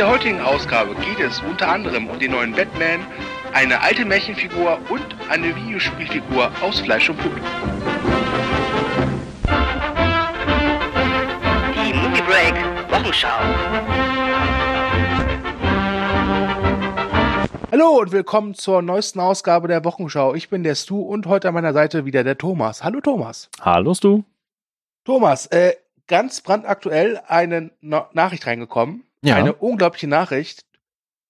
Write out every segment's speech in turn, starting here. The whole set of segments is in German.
In der heutigen Ausgabe geht es unter anderem um den neuen Batman, eine alte Märchenfigur und eine Videospielfigur aus Fleisch und Blut. Die Movie Break Wochenschau. Hallo und willkommen zur neuesten Ausgabe der Wochenschau. Ich bin der Stu und heute an meiner Seite wieder der Thomas. Hallo Thomas. Hallo Stu. Thomas, äh, ganz brandaktuell eine no Nachricht reingekommen ja. eine unglaubliche Nachricht.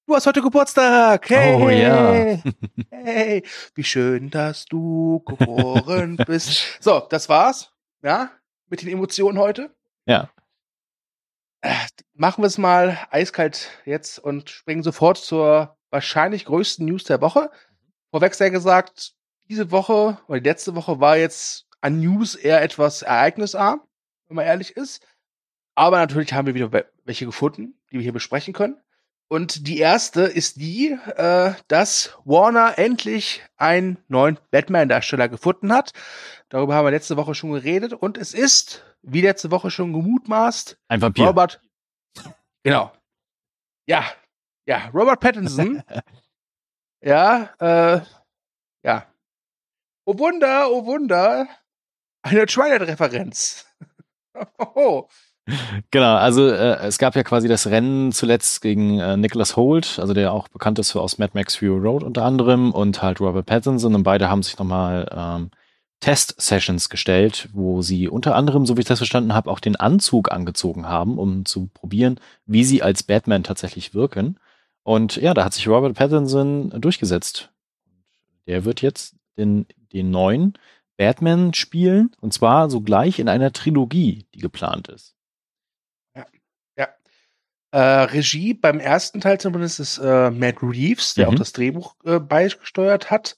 Du hast heute Geburtstag. Hey. Oh ja. hey, wie schön, dass du geboren bist. So, das war's. Ja, mit den Emotionen heute. Ja. Äh, machen wir es mal eiskalt jetzt und springen sofort zur wahrscheinlich größten News der Woche. Vorweg sehr gesagt, diese Woche oder die letzte Woche war jetzt an News eher etwas ereignisarm, wenn man ehrlich ist. Aber natürlich haben wir wieder welche gefunden, die wir hier besprechen können. Und die erste ist die, äh, dass Warner endlich einen neuen Batman-Darsteller gefunden hat. Darüber haben wir letzte Woche schon geredet. Und es ist, wie letzte Woche schon gemutmaßt, ein Vampir. Robert. Genau. Ja, ja, Robert Pattinson. ja, äh, ja. Oh Wunder, oh Wunder. Eine Twilight-Referenz. oh. Genau, also äh, es gab ja quasi das Rennen zuletzt gegen äh, Nicholas Holt, also der auch bekannt ist für aus Mad Max Fury Road unter anderem und halt Robert Pattinson und beide haben sich nochmal ähm, Test-Sessions gestellt, wo sie unter anderem, so wie ich das verstanden habe, auch den Anzug angezogen haben, um zu probieren, wie sie als Batman tatsächlich wirken. Und ja, da hat sich Robert Pattinson durchgesetzt. Der wird jetzt den, den neuen Batman spielen und zwar sogleich in einer Trilogie, die geplant ist. Äh, Regie beim ersten Teil zumindest ist äh, Matt Reeves, der mhm. auch das Drehbuch äh, beigesteuert hat.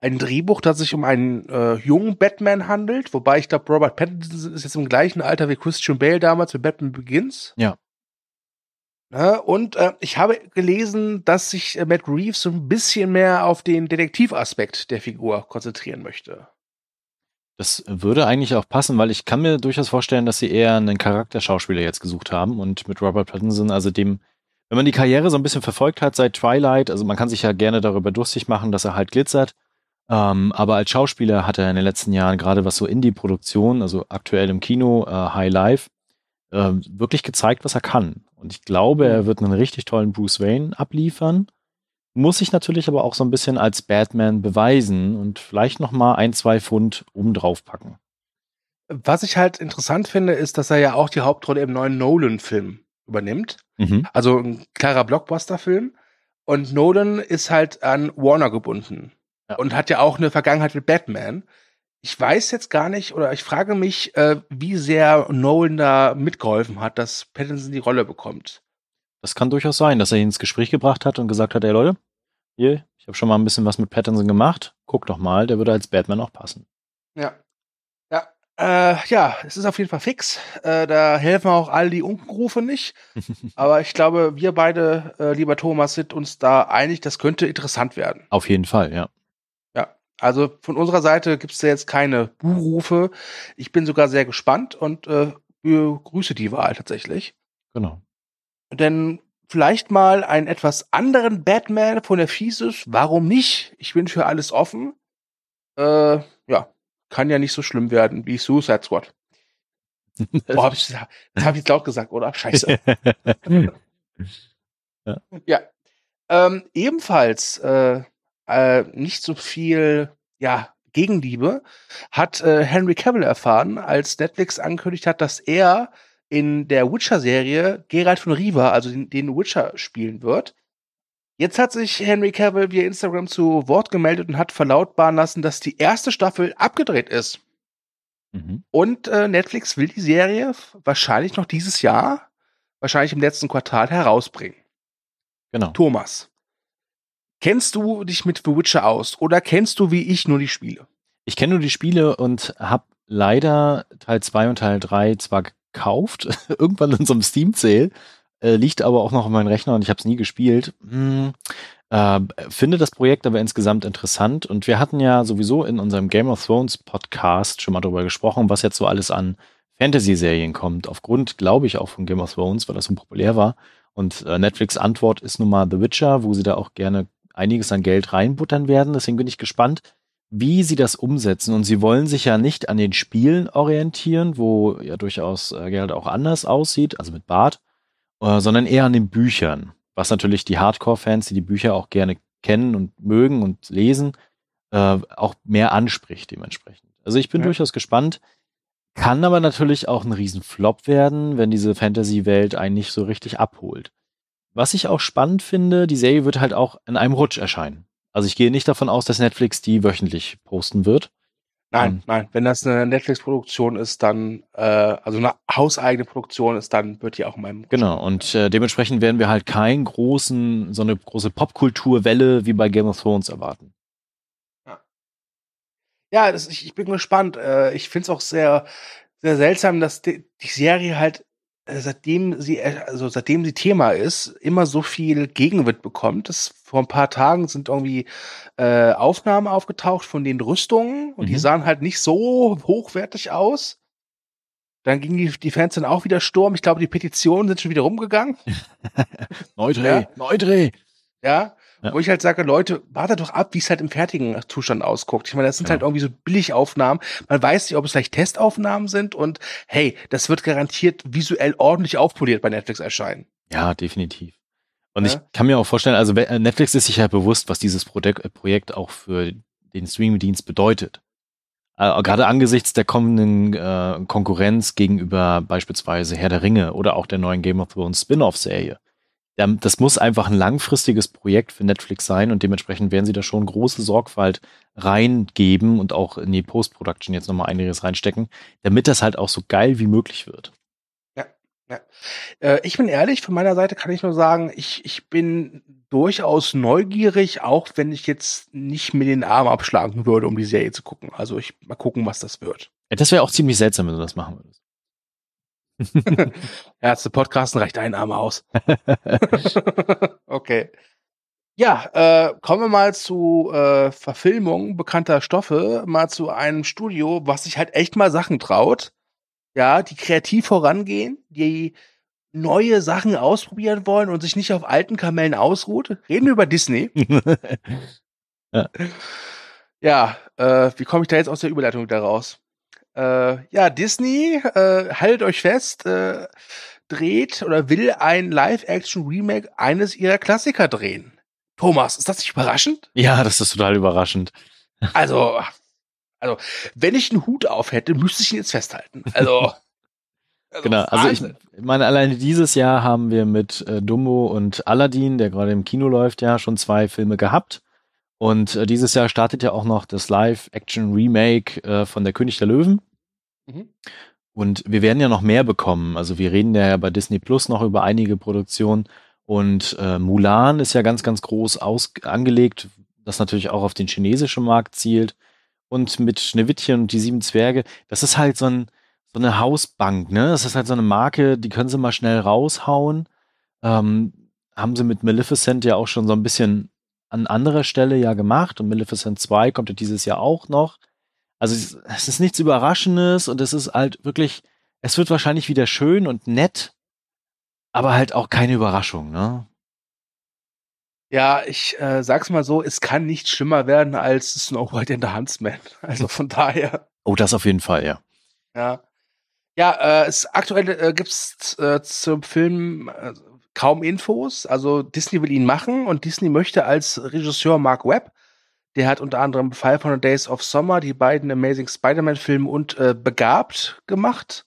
Ein Drehbuch, das sich um einen äh, jungen Batman handelt, wobei ich glaube, Robert Pattinson ist jetzt im gleichen Alter wie Christian Bale damals für Batman Begins. Ja. ja ne, und äh, ich habe gelesen, dass sich äh, Matt Reeves so ein bisschen mehr auf den Detektivaspekt der Figur konzentrieren möchte. Das würde eigentlich auch passen, weil ich kann mir durchaus vorstellen, dass sie eher einen Charakterschauspieler jetzt gesucht haben und mit Robert Pattinson, also dem, wenn man die Karriere so ein bisschen verfolgt hat seit Twilight, also man kann sich ja gerne darüber durstig machen, dass er halt glitzert, ähm, aber als Schauspieler hat er in den letzten Jahren gerade was so Indie-Produktion, also aktuell im Kino, äh, High Life, äh, wirklich gezeigt, was er kann. Und ich glaube, mhm. er wird einen richtig tollen Bruce Wayne abliefern muss sich natürlich aber auch so ein bisschen als Batman beweisen und vielleicht noch mal ein, zwei Pfund obendrauf packen. Was ich halt interessant finde, ist, dass er ja auch die Hauptrolle im neuen Nolan-Film übernimmt. Mhm. Also ein klarer Blockbuster-Film. Und Nolan ist halt an Warner gebunden ja. und hat ja auch eine Vergangenheit mit Batman. Ich weiß jetzt gar nicht oder ich frage mich, äh, wie sehr Nolan da mitgeholfen hat, dass Pattinson die Rolle bekommt. Das kann durchaus sein, dass er ihn ins Gespräch gebracht hat und gesagt hat, ey Leute, hier, ich habe schon mal ein bisschen was mit Pattinson gemacht, guck doch mal, der würde als Batman auch passen. Ja. Ja, äh, ja es ist auf jeden Fall fix. Äh, da helfen auch all die Unkenrufe nicht. Aber ich glaube, wir beide, äh, lieber Thomas, sind uns da einig, das könnte interessant werden. Auf jeden Fall, ja. Ja. Also von unserer Seite gibt es da jetzt keine Buhrufe. Ich bin sogar sehr gespannt und äh, grüße die Wahl tatsächlich. Genau denn vielleicht mal einen etwas anderen Batman von der Fieses, warum nicht? Ich bin für alles offen. Äh, ja, kann ja nicht so schlimm werden wie Suicide Squad. Boah, hab ich, das habe ich laut gesagt, oder? Scheiße. ja. ja. Ähm, ebenfalls äh, äh, nicht so viel ja, Gegenliebe hat äh, Henry Cavill erfahren, als Netflix angekündigt hat, dass er in der Witcher-Serie Geralt von Riva, also den, den Witcher, spielen wird. Jetzt hat sich Henry Cavill via Instagram zu Wort gemeldet und hat verlautbaren lassen, dass die erste Staffel abgedreht ist. Mhm. Und äh, Netflix will die Serie wahrscheinlich noch dieses Jahr, wahrscheinlich im letzten Quartal herausbringen. Genau. Thomas, kennst du dich mit The Witcher aus oder kennst du wie ich nur die Spiele? Ich kenne nur die Spiele und habe leider Teil 2 und Teil 3 zwar gekauft, irgendwann in so einem Steam-Sale, äh, liegt aber auch noch auf meinem Rechner und ich habe es nie gespielt. Hm, äh, finde das Projekt aber insgesamt interessant und wir hatten ja sowieso in unserem Game of Thrones Podcast schon mal darüber gesprochen, was jetzt so alles an Fantasy-Serien kommt. Aufgrund, glaube ich, auch von Game of Thrones, weil das so populär war. Und äh, Netflix Antwort ist nun mal The Witcher, wo sie da auch gerne einiges an Geld reinbuttern werden. Deswegen bin ich gespannt, wie sie das umsetzen. Und sie wollen sich ja nicht an den Spielen orientieren, wo ja durchaus äh, Geralt auch anders aussieht, also mit Bart, äh, sondern eher an den Büchern. Was natürlich die Hardcore-Fans, die die Bücher auch gerne kennen und mögen und lesen, äh, auch mehr anspricht dementsprechend. Also ich bin ja. durchaus gespannt. Kann aber natürlich auch ein Riesenflop werden, wenn diese Fantasy-Welt einen nicht so richtig abholt. Was ich auch spannend finde, die Serie wird halt auch in einem Rutsch erscheinen. Also ich gehe nicht davon aus, dass Netflix die wöchentlich posten wird. Nein, ähm, nein. Wenn das eine Netflix-Produktion ist, dann, äh, also eine hauseigene Produktion ist, dann wird die auch in meinem. Genau, und äh, dementsprechend werden wir halt keinen großen, so eine große Popkulturwelle wie bei Game of Thrones erwarten. Ja, ja das, ich, ich, bin gespannt. Äh, ich finde es auch sehr, sehr seltsam, dass die, die Serie halt äh, seitdem sie, äh, also seitdem sie Thema ist, immer so viel Gegenwind bekommt. Das, vor ein paar Tagen sind irgendwie äh, Aufnahmen aufgetaucht von den Rüstungen und mhm. die sahen halt nicht so hochwertig aus. Dann gingen die, die Fans dann auch wieder Sturm. Ich glaube, die Petitionen sind schon wieder rumgegangen. Neudreh, ja. Neudreh. Ja, ja. Wo ich halt sage, Leute, warte doch ab, wie es halt im fertigen Zustand ausguckt. Ich meine, das sind ja. Genau. halt irgendwie so Billigaufnahmen. Man weiß nicht, ob es vielleicht Testaufnahmen sind und hey, das wird garantiert visuell ordentlich aufpoliert bei Netflix erscheinen. Ja, definitiv. Und ja. ich kann mir auch vorstellen, also Netflix ist sich ja bewusst, was dieses äh, Projekt auch für den Streamingdienst bedeutet. Äh, gerade angesichts der kommenden äh, Konkurrenz gegenüber beispielsweise Herr der Ringe oder auch der neuen Game of Thrones Spin-off-Serie. Ähm, das muss einfach ein langfristiges Projekt für Netflix sein und dementsprechend werden sie da schon große Sorgfalt reingeben und auch in die Post-Production jetzt nochmal einiges reinstecken, damit das halt auch so geil wie möglich wird. Ja, ja. Äh, ich bin ehrlich, von meiner Seite kann ich nur sagen, ich, ich bin durchaus neugierig, auch wenn ich jetzt nicht mir den Arm abschlagen würde, um die Serie zu gucken. Also ich mal gucken, was das wird. das wäre auch ziemlich seltsam, wenn du das machen würdest. Erste podcasten, reicht ein Arm aus. okay. Ja, äh, kommen wir mal zu äh, Verfilmung bekannter Stoffe, mal zu einem Studio, was sich halt echt mal Sachen traut. Ja, die kreativ vorangehen, die neue Sachen ausprobieren wollen und sich nicht auf alten Kamellen ausruht. Reden wir über Disney. ja, ja äh, wie komme ich da jetzt aus der Überleitung wieder raus? Äh, ja, Disney, äh, haltet euch fest, äh, dreht oder will ein Live-Action-Remake eines ihrer Klassiker drehen. Thomas, ist das nicht überraschend? Ja, das ist total überraschend. Also, also wenn ich einen Hut auf hätte, müsste ich ihn jetzt festhalten. Also. also genau, also ich, meine, alleine dieses Jahr haben wir mit äh, Dumbo und Aladdin, der gerade im Kino läuft, ja schon zwei Filme gehabt. Und äh, dieses Jahr startet ja auch noch das Live-Action-Remake äh, von Der König der Löwen. Mhm. Und wir werden ja noch mehr bekommen. Also wir reden ja bei Disney Plus noch über einige Produktionen. Und äh, Mulan ist ja ganz, ganz groß angelegt, das natürlich auch auf den chinesischen Markt zielt. Und mit Schneewittchen und die sieben Zwerge, das ist halt so, ein, so eine Hausbank, ne? Das ist halt so eine Marke, die können sie mal schnell raushauen. Ähm, haben sie mit Maleficent ja auch schon so ein bisschen an anderer Stelle ja gemacht und Maleficent 2 kommt ja dieses Jahr auch noch. Also es ist nichts Überraschendes und es ist halt wirklich, es wird wahrscheinlich wieder schön und nett, aber halt auch keine Überraschung, ne? Ja, ich äh, sag's mal so, es kann nicht schlimmer werden als Snow White and the Huntsman. Also von daher. Oh, das auf jeden Fall, ja. Ja. Ja, äh, es aktuell äh, gibt's äh, zum Film, äh, kaum Infos. Also Disney will ihn machen und Disney möchte als Regisseur Mark Webb, der hat unter anderem 500 Days of Summer, die beiden Amazing Spider-Man-Filme und äh, Begabt gemacht.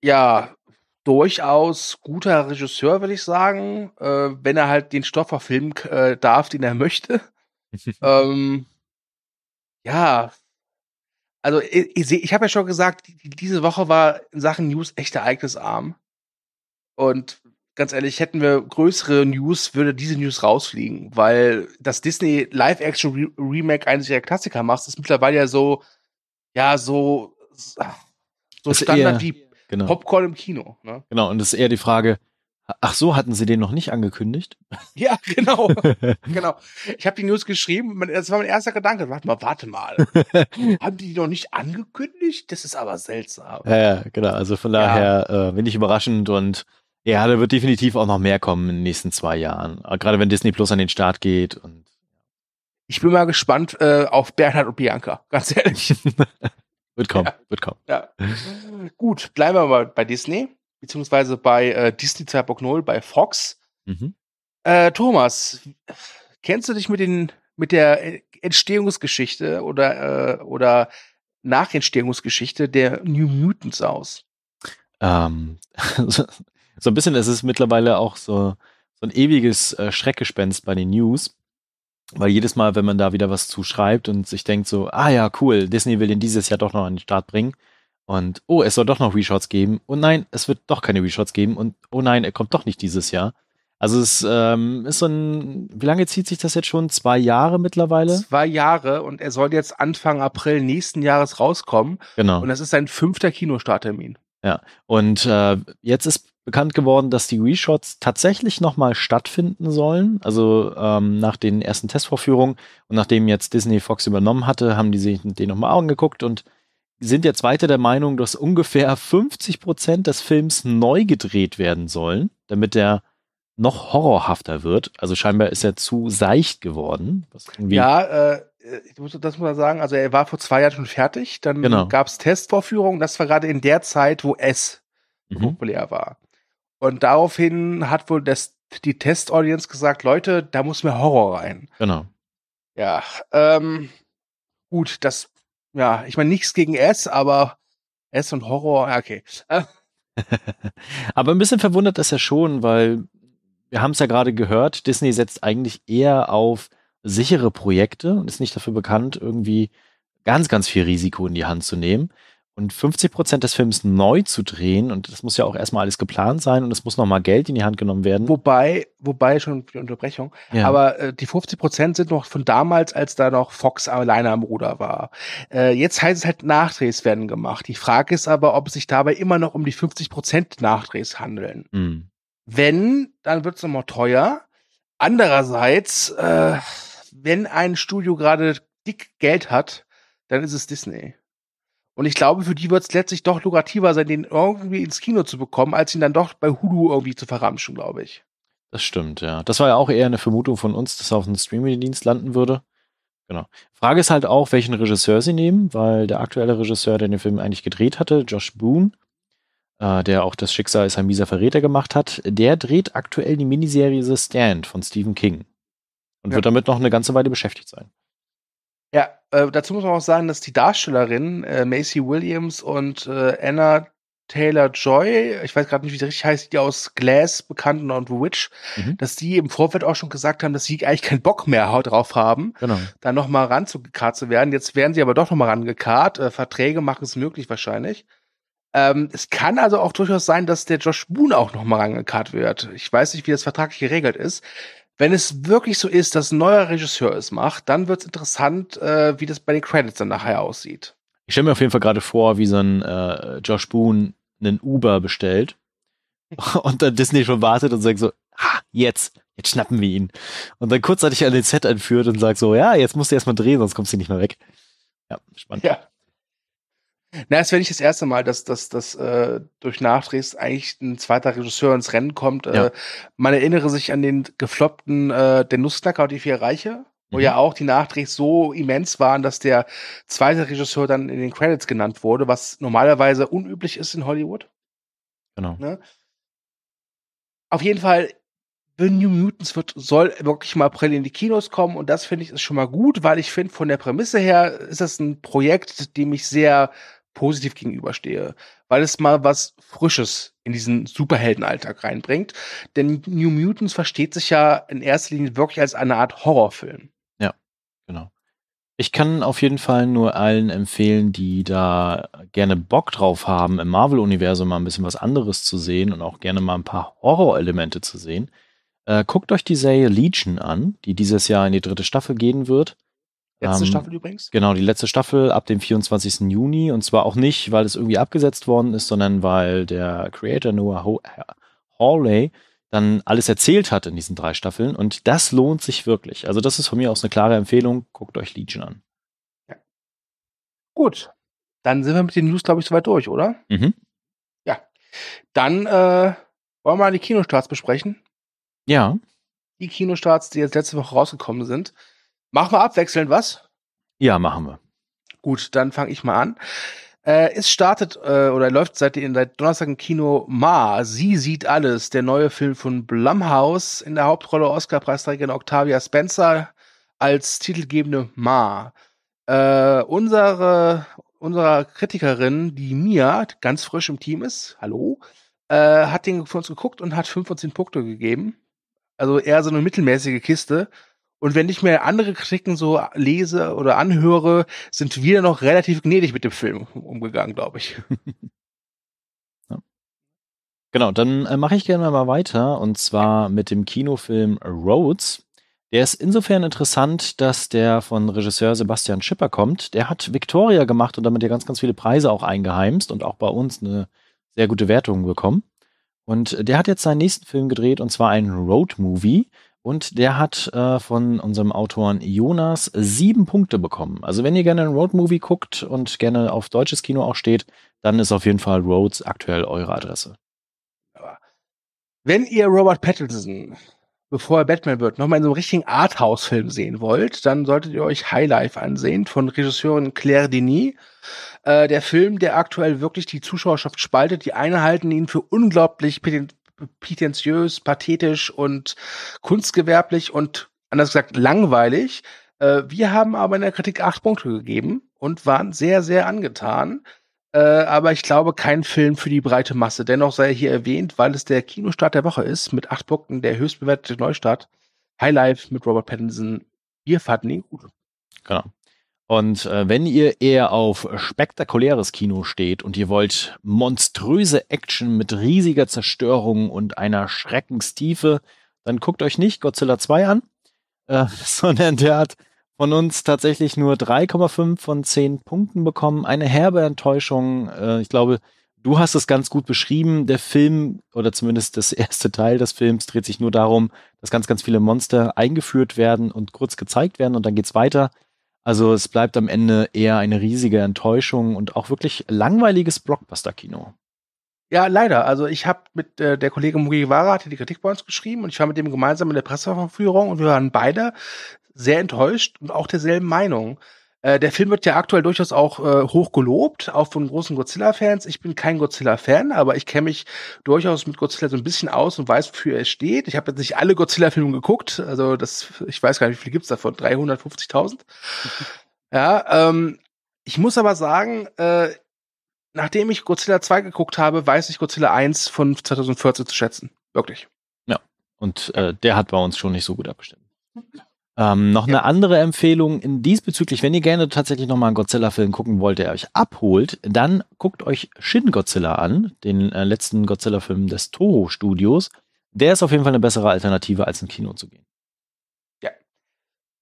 Ja, durchaus guter Regisseur, würde ich sagen, äh, wenn er halt den Stoff verfilmen äh, darf, den er möchte. ähm, ja, also ich, ich, ich habe ja schon gesagt, diese Woche war in Sachen News echt ereignisarm. Und ganz ehrlich, hätten wir größere News, würde diese News rausfliegen, weil das Disney Live-Action Remake eines der Klassiker macht, ist mittlerweile ja so, ja, so, so Standard eher, wie genau. Popcorn im Kino. Ne? Genau, und das ist eher die Frage, Ach so, hatten sie den noch nicht angekündigt? Ja, genau. genau. Ich habe die News geschrieben, das war mein erster Gedanke. Warte mal, warte mal. Haben die die noch nicht angekündigt? Das ist aber seltsam. Ja, ja genau. Also von daher ja. äh, bin ich überraschend und ja, da wird definitiv auch noch mehr kommen in den nächsten zwei Jahren. Äh, gerade wenn Disney Plus an den Start geht und ich bin mal gespannt äh, auf Bernhard und Bianca, ganz ehrlich. wird kommen, ja. wird kommen. Ja. Gut, bleiben wir mal bei Disney, beziehungsweise bei äh, Disney 2.0, bei Fox. Mhm. Äh, Thomas, kennst du dich mit, den, mit der Entstehungsgeschichte oder, äh, oder Nachentstehungsgeschichte der New Mutants aus? Ähm, so ein bisschen, es ist mittlerweile auch so, so ein ewiges äh, Schreckgespenst bei den News. Weil jedes Mal, wenn man da wieder was zuschreibt und sich denkt so, ah ja, cool, Disney will den dieses Jahr doch noch an den Start bringen. Und oh, es soll doch noch Reshots geben. Und oh nein, es wird doch keine Reshots geben. Und oh nein, er kommt doch nicht dieses Jahr. Also es ähm, ist so ein, wie lange zieht sich das jetzt schon? Zwei Jahre mittlerweile? Zwei Jahre und er soll jetzt Anfang April nächsten Jahres rauskommen. Genau. Und das ist sein fünfter Kinostarttermin. Ja, und äh, jetzt ist bekannt geworden, dass die Reshots tatsächlich nochmal stattfinden sollen. Also ähm, nach den ersten Testvorführungen und nachdem jetzt Disney Fox übernommen hatte, haben die sich den nochmal angeguckt und sind jetzt weiter der Meinung, dass ungefähr 50 Prozent des Films neu gedreht werden sollen, damit der noch horrorhafter wird. Also scheinbar ist er zu seicht geworden. ja, äh, ich muss, das muss man sagen. Also er war vor zwei Jahren schon fertig. Dann genau. gab es Testvorführungen. Das war gerade in der Zeit, wo S mhm. populär war. Und daraufhin hat wohl das, die Test-Audience gesagt, Leute, da muss mehr Horror rein. Genau. Ja, ähm, gut, das, ja, ich meine nichts gegen S, aber S und Horror, okay. Äh. aber ein bisschen verwundert ist er schon, weil wir haben es ja gerade gehört, Disney setzt eigentlich eher auf sichere Projekte und ist nicht dafür bekannt, irgendwie ganz, ganz viel Risiko in die Hand zu nehmen. Und 50 Prozent des Films neu zu drehen, und das muss ja auch erstmal alles geplant sein und es muss nochmal Geld in die Hand genommen werden. Wobei, wobei schon die Unterbrechung, ja. aber äh, die 50 Prozent sind noch von damals, als da noch Fox alleine am Ruder war. Äh, jetzt heißt es halt, Nachdrehs werden gemacht. Die Frage ist aber, ob es sich dabei immer noch um die 50 Prozent Nachdrehs handeln. Mhm. Wenn, dann wird es nochmal teuer. Andererseits, äh, wenn ein Studio gerade dick Geld hat, dann ist es Disney. Und ich glaube, für die wird es letztlich doch lukrativer sein, den irgendwie ins Kino zu bekommen, als ihn dann doch bei Hulu irgendwie zu verramschen, glaube ich. Das stimmt, ja. Das war ja auch eher eine Vermutung von uns, dass er auf einem Streaming-Dienst landen würde. Genau. Frage ist halt auch, welchen Regisseur sie nehmen, weil der aktuelle Regisseur, der den Film eigentlich gedreht hatte, Josh Boone, äh, der auch das Schicksal ist ein mieser Verräter gemacht hat, der dreht aktuell die Miniserie The Stand von Stephen King und ja. wird damit noch eine ganze Weile beschäftigt sein. Ja, äh, dazu muss man auch sagen, dass die Darstellerinnen äh, Macy Williams und äh, Anna Taylor Joy, ich weiß gerade nicht, wie sie richtig heißt, die aus Glass bekannt und The Witch, mhm. dass die im Vorfeld auch schon gesagt haben, dass sie eigentlich keinen Bock mehr drauf haben, genau. da nochmal ranzugekarrt zu werden. Jetzt werden sie aber doch nochmal rangekarrt. Äh, Verträge machen es möglich wahrscheinlich. Ähm, es kann also auch durchaus sein, dass der Josh Boone auch nochmal rangekarrt wird. Ich weiß nicht, wie das vertraglich geregelt ist. Wenn es wirklich so ist, dass ein neuer Regisseur es macht, dann wird es interessant, äh, wie das bei den Credits dann nachher aussieht. Ich stelle mir auf jeden Fall gerade vor, wie so ein äh, Josh Boone einen Uber bestellt und dann Disney schon wartet und sagt so, ha, jetzt, jetzt schnappen wir ihn. Und dann kurzzeitig an den Set einführt und sagt so, ja, jetzt musst du erstmal drehen, sonst kommst du nicht mehr weg. Ja, spannend. Ja. Na, es wäre nicht das erste Mal, dass dass, dass, äh, durch Nachdrehs eigentlich ein zweiter Regisseur ins Rennen kommt. Ja. Äh, man erinnere sich an den gefloppten äh, Den Nussknacker und die vier Reiche, wo mhm. ja auch die Nachdrehs so immens waren, dass der zweite Regisseur dann in den Credits genannt wurde, was normalerweise unüblich ist in Hollywood. Genau. Ne? Auf jeden Fall, The New Mutants wird, soll wirklich im April in die Kinos kommen und das finde ich ist schon mal gut, weil ich finde, von der Prämisse her ist das ein Projekt, dem ich sehr positiv gegenüberstehe, weil es mal was Frisches in diesen Superheldenalltag reinbringt. Denn New Mutants versteht sich ja in erster Linie wirklich als eine Art Horrorfilm. Ja, genau. Ich kann auf jeden Fall nur allen empfehlen, die da gerne Bock drauf haben, im Marvel-Universum mal ein bisschen was anderes zu sehen und auch gerne mal ein paar Horror-Elemente zu sehen. Äh, guckt euch die Serie Legion an, die dieses Jahr in die dritte Staffel gehen wird. Letzte ähm, Staffel übrigens? Genau, die letzte Staffel ab dem 24. Juni. Und zwar auch nicht, weil es irgendwie abgesetzt worden ist, sondern weil der Creator Noah Ho Hawley dann alles erzählt hat in diesen drei Staffeln. Und das lohnt sich wirklich. Also, das ist von mir aus eine klare Empfehlung. Guckt euch Legion an. Ja. Gut. Dann sind wir mit den News, glaube ich, soweit durch, oder? Mhm. Ja. Dann äh, wollen wir mal die Kinostarts besprechen. Ja. Die Kinostarts, die jetzt letzte Woche rausgekommen sind. Machen wir abwechselnd was? Ja, machen wir. Gut, dann fange ich mal an. Äh, es startet äh, oder läuft seit, seit Donnerstag im Kino Ma, Sie sieht alles, der neue Film von Blumhouse in der Hauptrolle Oscar-Preisträgerin Octavia Spencer als titelgebende Ma. Äh, unsere, unserer Kritikerin, die Mia, ganz frisch im Team ist, hallo, äh, hat den für uns geguckt und hat 5 von 10 Punkte gegeben. Also eher so eine mittelmäßige Kiste. Und wenn ich mir andere Kritiken so lese oder anhöre, sind wir noch relativ gnädig mit dem Film umgegangen, glaube ich. Genau, dann äh, mache ich gerne mal weiter und zwar mit dem Kinofilm Roads. Der ist insofern interessant, dass der von Regisseur Sebastian Schipper kommt. Der hat Victoria gemacht und damit ja ganz, ganz viele Preise auch eingeheimst und auch bei uns eine sehr gute Wertung bekommen. Und äh, der hat jetzt seinen nächsten Film gedreht und zwar einen Road-Movie. Und der hat äh, von unserem Autoren Jonas sieben Punkte bekommen. Also wenn ihr gerne einen Road-Movie guckt und gerne auf deutsches Kino auch steht, dann ist auf jeden Fall Roads aktuell eure Adresse. Wenn ihr Robert Pattinson, bevor er Batman wird, nochmal in so einem richtigen Arthouse-Film sehen wollt, dann solltet ihr euch Highlife ansehen von Regisseurin Claire Denis. Äh, der Film, der aktuell wirklich die Zuschauerschaft spaltet. Die einen halten ihn für unglaublich prätentiös, pathetisch und kunstgewerblich und anders gesagt langweilig. Äh, wir haben aber in der Kritik acht Punkte gegeben und waren sehr, sehr angetan. Äh, aber ich glaube, kein Film für die breite Masse. Dennoch sei hier erwähnt, weil es der Kinostart der Woche ist, mit acht Punkten der höchst bewertete Neustart. High Life mit Robert Pattinson. Wir fanden ihn gut. Genau. Und äh, wenn ihr eher auf spektakuläres Kino steht und ihr wollt monströse Action mit riesiger Zerstörung und einer Schreckenstiefe, dann guckt euch nicht Godzilla 2 an, äh, sondern der hat von uns tatsächlich nur 3,5 von 10 Punkten bekommen. Eine herbe Enttäuschung. Äh, ich glaube, du hast es ganz gut beschrieben. Der Film oder zumindest das erste Teil des Films dreht sich nur darum, dass ganz, ganz viele Monster eingeführt werden und kurz gezeigt werden und dann geht's weiter. Also es bleibt am Ende eher eine riesige Enttäuschung und auch wirklich langweiliges Blockbuster-Kino. Ja, leider. Also ich habe mit äh, der Kollegin Mugiwara hatte die Kritik bei uns geschrieben und ich war mit dem gemeinsam in der Presseverführung und wir waren beide sehr enttäuscht und auch derselben Meinung. Äh, der Film wird ja aktuell durchaus auch äh, hoch gelobt, auch von großen Godzilla-Fans. Ich bin kein Godzilla-Fan, aber ich kenne mich durchaus mit Godzilla so ein bisschen aus und weiß, wofür er steht. Ich habe jetzt nicht alle Godzilla-Filme geguckt, also das, ich weiß gar nicht, wie viele gibt's davon? 350.000? ja, ähm, ich muss aber sagen, äh, nachdem ich Godzilla 2 geguckt habe, weiß ich Godzilla 1 von 2014 zu schätzen. Wirklich. Ja, und äh, der hat bei uns schon nicht so gut abgestimmt. Ähm, noch ja. eine andere Empfehlung in diesbezüglich, wenn ihr gerne tatsächlich nochmal einen Godzilla-Film gucken wollt, der euch abholt, dann guckt euch Shin Godzilla an, den äh, letzten Godzilla-Film des Toho Studios. Der ist auf jeden Fall eine bessere Alternative, als ins Kino zu gehen. Ja.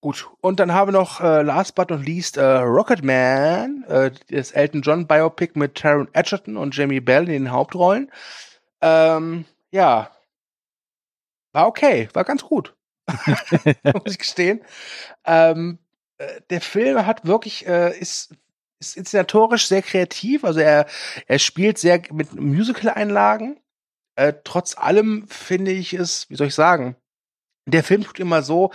Gut. Und dann haben wir noch äh, last but not least äh, Rocketman, äh, das Elton John Biopic mit Taron Edgerton und Jamie Bell in den Hauptrollen. Ähm, ja. War okay, war ganz gut. muss ich gestehen. Ähm, äh, der Film hat wirklich, äh, ist, ist inszenatorisch sehr kreativ. Also er, er spielt sehr mit Musical-Einlagen. Äh, trotz allem finde ich es, wie soll ich sagen, der Film tut immer so,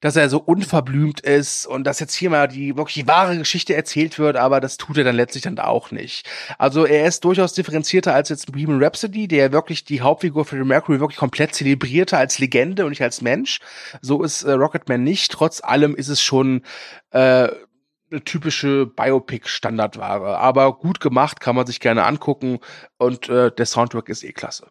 dass er so unverblümt ist und dass jetzt hier mal die wirklich wahre Geschichte erzählt wird, aber das tut er dann letztlich dann auch nicht. Also er ist durchaus differenzierter als jetzt Bohemian Rhapsody, der wirklich die Hauptfigur Freddie Mercury wirklich komplett zelebrierte als Legende und nicht als Mensch. So ist äh, Rocketman nicht. Trotz allem ist es schon äh, eine typische Biopic-Standardware. Aber gut gemacht, kann man sich gerne angucken und äh, der Soundtrack ist eh klasse.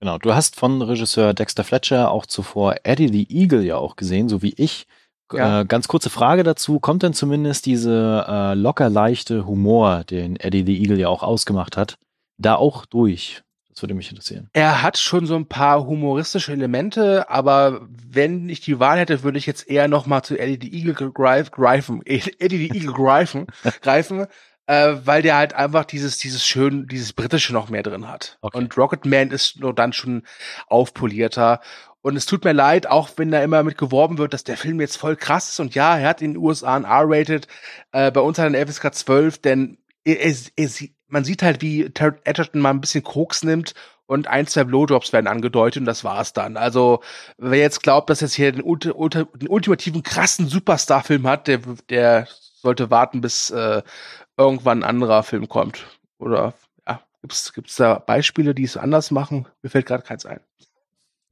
Genau, du hast von Regisseur Dexter Fletcher auch zuvor Eddie the Eagle ja auch gesehen, so wie ich. Ja. Äh, ganz kurze Frage dazu, kommt denn zumindest diese äh, locker leichte Humor, den Eddie the Eagle ja auch ausgemacht hat, da auch durch? Das würde mich interessieren. Er hat schon so ein paar humoristische Elemente, aber wenn ich die Wahl hätte, würde ich jetzt eher nochmal zu Eddie the Eagle greifen, Eddie the Eagle greifen, greifen äh, weil der halt einfach dieses, dieses schön, dieses britische noch mehr drin hat. Okay. Und Rocketman ist nur dann schon aufpolierter. Und es tut mir leid, auch wenn da immer mit geworben wird, dass der Film jetzt voll krass ist. Und ja, er hat in den USA ein R-rated, äh, bei uns hat er ein FSK 12, denn er, er, man sieht halt, wie Terrence Edgerton mal ein bisschen Koks nimmt und ein, zwei Blowjobs werden angedeutet und das war's dann. Also, wer jetzt glaubt, dass er jetzt hier den, den ultimativen krassen Superstar-Film hat, der, der sollte warten, bis äh, irgendwann ein anderer Film kommt. Oder ja, gibt es da Beispiele, die es anders machen? Mir fällt gerade keins ein.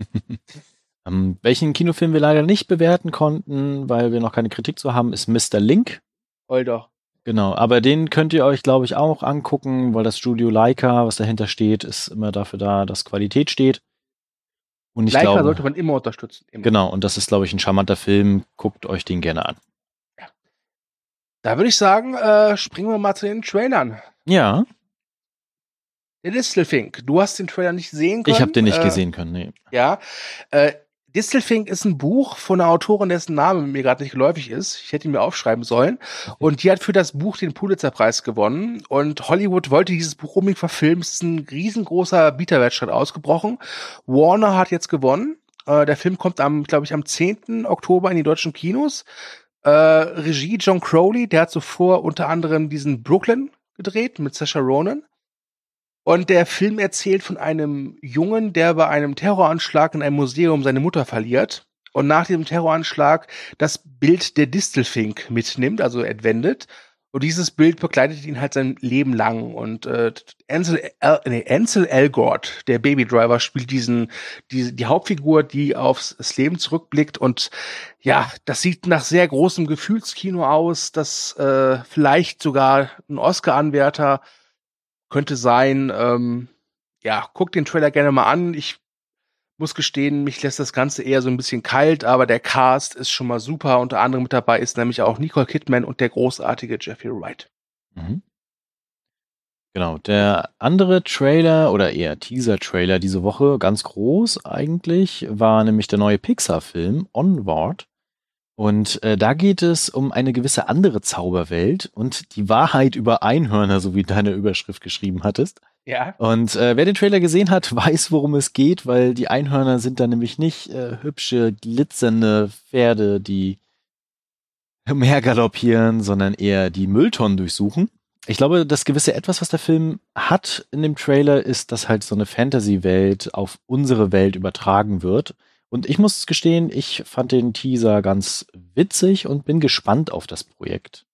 um, ähm, welchen Kinofilm wir leider nicht bewerten konnten, weil wir noch keine Kritik zu haben, ist Mr. Link. Holder. Genau, aber den könnt ihr euch, glaube ich, auch angucken, weil das Studio Leica, was dahinter steht, ist immer dafür da, dass Qualität steht. Und ich Leica glaube, sollte man immer unterstützen. Immer. Genau, und das ist, glaube ich, ein charmanter Film. Guckt euch den gerne an. Da würde ich sagen, äh, springen wir mal zu den Trailern. Ja. Der Distelfink, du hast den Trailer nicht sehen können. Ich habe den nicht äh, gesehen können, nee. Ja. Äh, Distelfink ist ein Buch von einer Autorin, dessen Name mir gerade nicht geläufig ist. Ich hätte ihn mir aufschreiben sollen. Und die hat für das Buch den Pulitzer-Preis gewonnen. Und Hollywood wollte dieses Buch unbedingt verfilmen. Es ist ein riesengroßer Bieterwettstreit ausgebrochen. Warner hat jetzt gewonnen. Äh, der Film kommt am, glaube ich, am 10. Oktober in die deutschen Kinos. Äh, Regie John Crowley, der hat zuvor unter anderem diesen Brooklyn gedreht mit Sasha Ronan. Und der Film erzählt von einem Jungen, der bei einem Terroranschlag in einem Museum seine Mutter verliert und nach dem Terroranschlag das Bild der Distelfink mitnimmt, also entwendet und dieses Bild begleitet ihn halt sein Leben lang. Und äh, Ansel, El, nee, Ansel Elgort, der Baby Driver, spielt diesen, die, die Hauptfigur, die aufs Leben zurückblickt. Und ja, das sieht nach sehr großem Gefühlskino aus, dass äh, vielleicht sogar ein Oscar-Anwärter könnte sein. Ähm, ja, guckt den Trailer gerne mal an. Ich muss gestehen, mich lässt das Ganze eher so ein bisschen kalt, aber der Cast ist schon mal super. Unter anderem mit dabei ist nämlich auch Nicole Kidman und der großartige Jeffrey Wright. Mhm. Genau, der andere Trailer oder eher Teaser-Trailer diese Woche, ganz groß eigentlich, war nämlich der neue Pixar-Film Onward. Und äh, da geht es um eine gewisse andere Zauberwelt und die Wahrheit über Einhörner, so wie deine Überschrift geschrieben hattest. Ja. Und äh, wer den Trailer gesehen hat, weiß, worum es geht, weil die Einhörner sind da nämlich nicht äh, hübsche, glitzernde Pferde, die umhergaloppieren, sondern eher die Mülltonnen durchsuchen. Ich glaube, das gewisse Etwas, was der Film hat in dem Trailer, ist, dass halt so eine Fantasy-Welt auf unsere Welt übertragen wird. Und ich muss gestehen, ich fand den Teaser ganz witzig und bin gespannt auf das Projekt.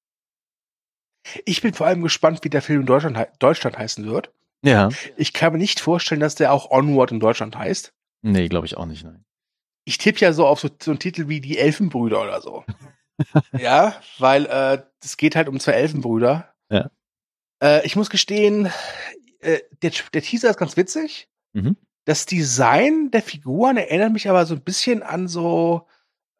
Ich bin vor allem gespannt, wie der Film in Deutschland, Deutschland heißen wird. Ja. Ich kann mir nicht vorstellen, dass der auch Onward in Deutschland heißt. Nee, glaube ich auch nicht, nein. Ich tippe ja so auf so, so einen Titel wie Die Elfenbrüder oder so. ja, weil äh, es äh, geht halt um zwei Elfenbrüder. Ja. Äh, ich muss gestehen, äh, der, der Teaser ist ganz witzig. Mhm. Das Design der Figuren erinnert mich aber so ein bisschen an so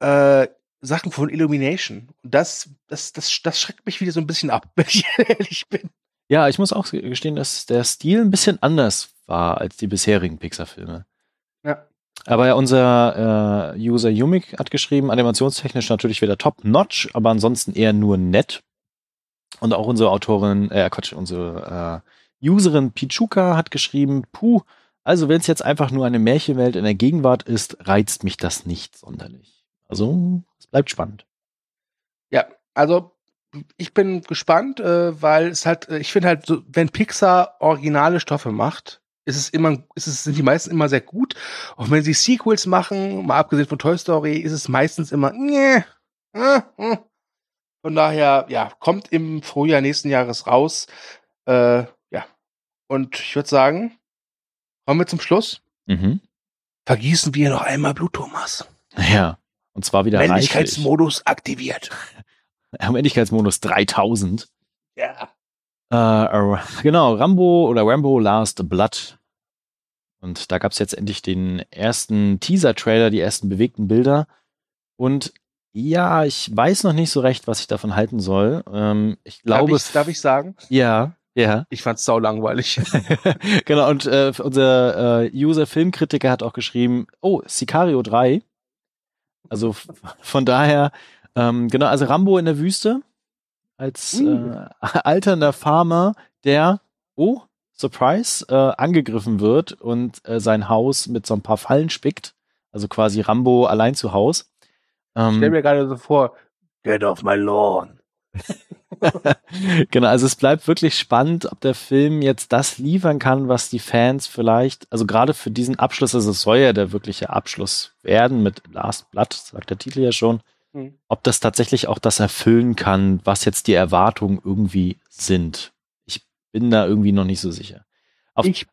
äh, Sachen von Illumination. Und das, das, das, das schreckt mich wieder so ein bisschen ab, wenn ich ehrlich bin. Ja, ich muss auch gestehen, dass der Stil ein bisschen anders war als die bisherigen Pixar-Filme. Ja. Aber ja, unser äh, User Yumik hat geschrieben, animationstechnisch natürlich wieder top-notch, aber ansonsten eher nur nett. Und auch unsere Autorin, äh, Quatsch, unsere äh, Userin Pichuka hat geschrieben, puh, also wenn es jetzt einfach nur eine Märchenwelt in der Gegenwart ist, reizt mich das nicht sonderlich. Also, es bleibt spannend. Ja, also ich bin gespannt, äh, weil es halt, äh, ich finde halt, so, wenn Pixar originale Stoffe macht, ist es immer, ist es, sind die meisten immer sehr gut. Und wenn sie Sequels machen, mal abgesehen von Toy Story, ist es meistens immer, nee, äh, äh. von daher, ja, kommt im Frühjahr nächsten Jahres raus. Äh, ja. Und ich würde sagen, kommen wir zum Schluss. Mhm. Vergießen wir noch einmal Blut, Thomas. Ja. Und zwar wieder Männlichkeitsmodus aktiviert. Helmwendigkeitsmodus äh, 3000. Ja. Yeah. Äh, genau, Rambo oder Rambo Last Blood. Und da gab es jetzt endlich den ersten Teaser-Trailer, die ersten bewegten Bilder. Und ja, ich weiß noch nicht so recht, was ich davon halten soll. Ähm, ich glaube. Darf ich, darf ich sagen? Ja. Ja. Ich fand's sau langweilig. genau, und äh, unser äh, User-Filmkritiker hat auch geschrieben, oh, Sicario 3. Also von daher ähm, genau, also Rambo in der Wüste als uh. äh, alternder Farmer, der, oh, Surprise, äh, angegriffen wird und äh, sein Haus mit so ein paar Fallen spickt. Also quasi Rambo allein zu Haus. Ähm, ich stell ähm. mir gerade so vor, get off my lawn. genau, also es bleibt wirklich spannend, ob der Film jetzt das liefern kann, was die Fans vielleicht, also gerade für diesen Abschluss, also es soll ja der wirkliche Abschluss werden mit Last Blood, sagt der Titel ja schon, Mhm. Ob das tatsächlich auch das erfüllen kann, was jetzt die Erwartungen irgendwie sind. Ich bin da irgendwie noch nicht so sicher. Auf, ich,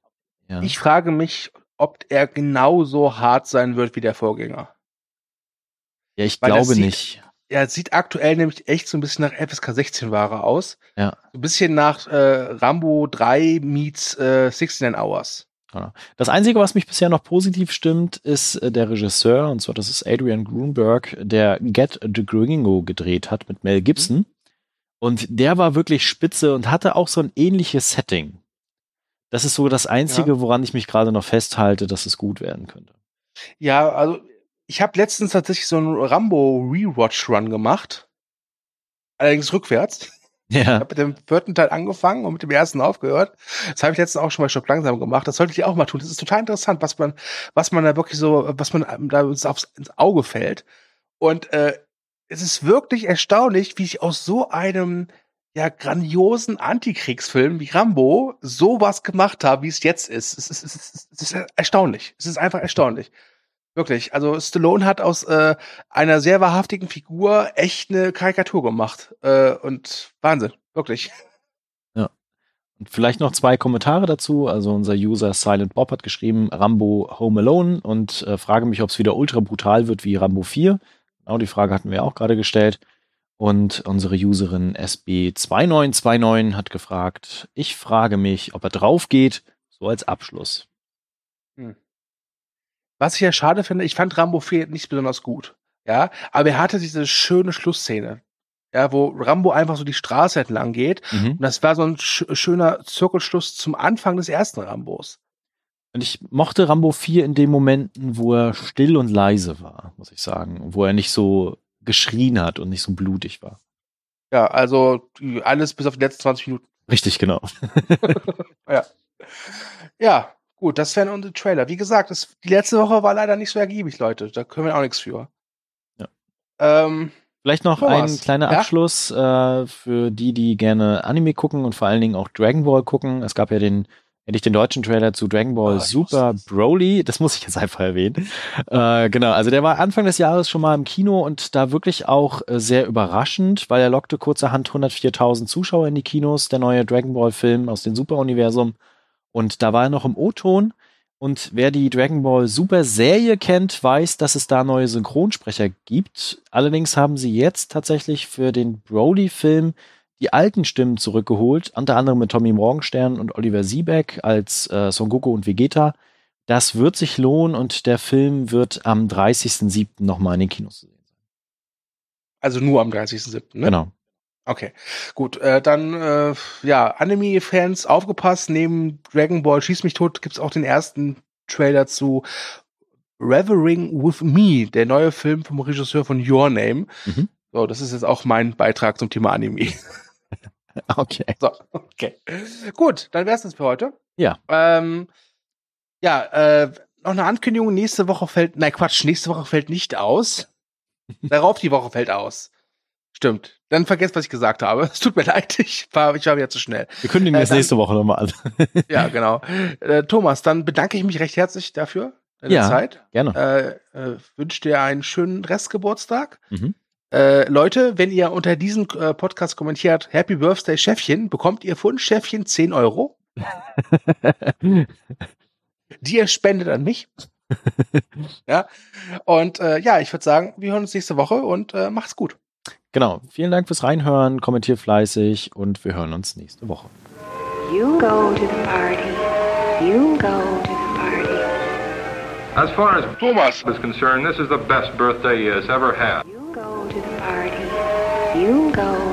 ja. ich frage mich, ob er genauso hart sein wird wie der Vorgänger. Ja, ich Weil glaube nicht. Er sieht aktuell nämlich echt so ein bisschen nach FSK 16 Ware aus. Ja. So ein bisschen nach äh, Rambo 3 meets äh, 16 Hours. Genau. Das Einzige, was mich bisher noch positiv stimmt, ist äh, der Regisseur, und zwar das ist Adrian Grunberg, der Get the Gringo gedreht hat mit Mel Gibson. Und der war wirklich spitze und hatte auch so ein ähnliches Setting. Das ist so das Einzige, ja. woran ich mich gerade noch festhalte, dass es gut werden könnte. Ja, also ich habe letztens tatsächlich so einen Rambo Rewatch Run gemacht. Allerdings rückwärts. Ja. Ich habe mit dem vierten Teil angefangen und mit dem ersten aufgehört. Das habe ich letztens auch schon mal schon langsam gemacht. Das sollte ich auch mal tun. Das ist total interessant, was man, was man da wirklich so, was man da uns aufs, ins Auge fällt. Und äh, es ist wirklich erstaunlich, wie ich aus so einem ja grandiosen Antikriegsfilm wie Rambo sowas gemacht habe, wie es jetzt ist. Es ist, es ist. es ist erstaunlich. Es ist einfach erstaunlich. Wirklich. Also Stallone hat aus äh, einer sehr wahrhaftigen Figur echt eine Karikatur gemacht. Äh, und Wahnsinn, wirklich. Ja. Und vielleicht noch zwei Kommentare dazu. Also unser User Silent Bob hat geschrieben, Rambo Home Alone und äh, frage mich, ob es wieder ultra brutal wird wie Rambo 4. Genau, die Frage hatten wir auch gerade gestellt. Und unsere Userin SB2929 hat gefragt, ich frage mich, ob er drauf geht, so als Abschluss. Was ich ja schade finde, ich fand Rambo 4 nicht besonders gut. Ja, aber er hatte diese schöne Schlussszene. Ja, wo Rambo einfach so die Straße entlang geht. Mhm. Und das war so ein sch schöner Zirkelschluss zum Anfang des ersten Rambos. Und ich mochte Rambo 4 in den Momenten, wo er still und leise war, muss ich sagen. Wo er nicht so geschrien hat und nicht so blutig war. Ja, also alles bis auf die letzten 20 Minuten. Richtig, genau. ja. Ja, Gut, das wären unsere Trailer. Wie gesagt, das, die letzte Woche war leider nicht so ergiebig, Leute. Da können wir auch nichts für. Ja. Ähm, Vielleicht noch oh, ein kleiner ja? Abschluss äh, für die, die gerne Anime gucken und vor allen Dingen auch Dragon Ball gucken. Es gab ja den, endlich den deutschen Trailer zu Dragon Ball oh, Super Broly. Das muss ich jetzt einfach erwähnen. Äh, genau, also der war Anfang des Jahres schon mal im Kino und da wirklich auch äh, sehr überraschend, weil er lockte kurzerhand 104.000 Zuschauer in die Kinos, der neue Dragon Ball Film aus dem Super-Universum. Und da war er noch im O-Ton. Und wer die Dragon Ball Super Serie kennt, weiß, dass es da neue Synchronsprecher gibt. Allerdings haben sie jetzt tatsächlich für den Broly-Film die alten Stimmen zurückgeholt, unter anderem mit Tommy Morgenstern und Oliver Siebeck als äh, Son Goku und Vegeta. Das wird sich lohnen und der Film wird am 30.07. nochmal in den Kinos zu sehen sein. Also nur am 30.07., ne? Genau. Okay, gut, äh, dann äh, ja, Anime-Fans aufgepasst. Neben Dragon Ball Schieß mich tot gibt's auch den ersten Trailer zu Revering with Me, der neue Film vom Regisseur von Your Name. Mhm. So, das ist jetzt auch mein Beitrag zum Thema Anime. okay. So, okay. Gut, dann wär's das für heute. Ja. Ähm, ja, äh, noch eine Ankündigung. Nächste Woche fällt, nein, Quatsch, nächste Woche fällt nicht aus. Darauf die Woche fällt aus. Stimmt. Dann vergesst, was ich gesagt habe. Es tut mir leid, ich war, ich war wieder zu schnell. Wir können ihn äh, erst nächste Woche nochmal an. ja, genau. Äh, Thomas, dann bedanke ich mich recht herzlich dafür, deine ja, Zeit. Gerne. Äh, äh, wünsche dir einen schönen Restgeburtstag. Mhm. Äh, Leute, wenn ihr unter diesem äh, Podcast kommentiert, Happy Birthday Chefchen, bekommt ihr von Chefchen 10 Euro. die ihr spendet an mich. ja. Und äh, ja, ich würde sagen, wir hören uns nächste Woche und äh, macht's gut. Genau. Vielen Dank fürs Reinhören. Kommentier fleißig und wir hören uns nächste Woche. You go to the party. You go to the party. As far as Thomas is concerned, this is the best birthday he has ever had. You go to the party. You go